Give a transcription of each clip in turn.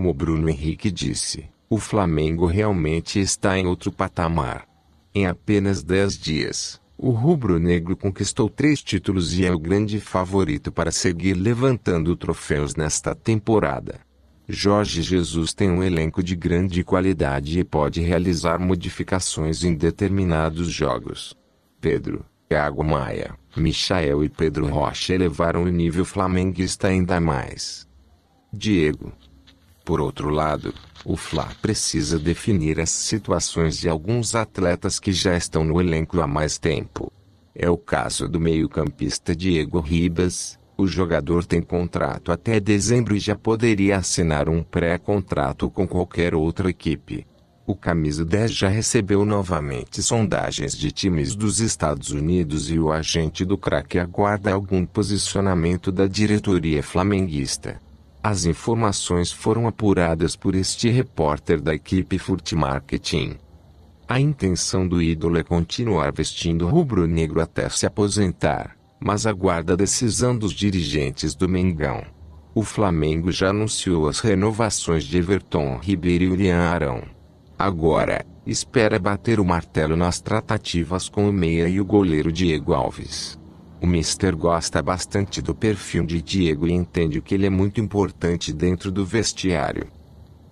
como Bruno Henrique disse, o Flamengo realmente está em outro patamar. Em apenas 10 dias, o rubro-negro conquistou três títulos e é o grande favorito para seguir levantando troféus nesta temporada. Jorge Jesus tem um elenco de grande qualidade e pode realizar modificações em determinados jogos. Pedro, Thiago Maia, Michael e Pedro Rocha elevaram o nível flamenguista ainda mais. Diego, por outro lado, o Fla precisa definir as situações de alguns atletas que já estão no elenco há mais tempo. É o caso do meio-campista Diego Ribas. O jogador tem contrato até dezembro e já poderia assinar um pré-contrato com qualquer outra equipe. O camisa 10 já recebeu novamente sondagens de times dos Estados Unidos e o agente do craque aguarda algum posicionamento da diretoria flamenguista. As informações foram apuradas por este repórter da equipe Furt Marketing. A intenção do ídolo é continuar vestindo rubro-negro até se aposentar, mas aguarda a decisão dos dirigentes do Mengão. O Flamengo já anunciou as renovações de Everton Ribeiro e Urian Arão. Agora, espera bater o martelo nas tratativas com o meia e o goleiro Diego Alves. O Mister gosta bastante do perfil de Diego e entende que ele é muito importante dentro do vestiário.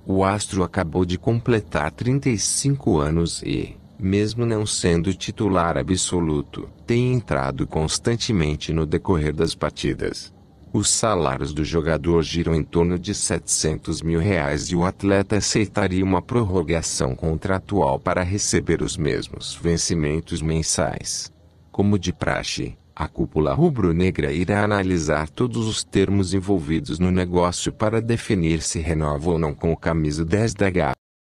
O astro acabou de completar 35 anos e, mesmo não sendo titular absoluto, tem entrado constantemente no decorrer das partidas. Os salários do jogador giram em torno de 700 mil reais e o atleta aceitaria uma prorrogação contratual para receber os mesmos vencimentos mensais. Como de praxe, a cúpula rubro-negra irá analisar todos os termos envolvidos no negócio para definir se renova ou não com o camisa 10 da Gávea.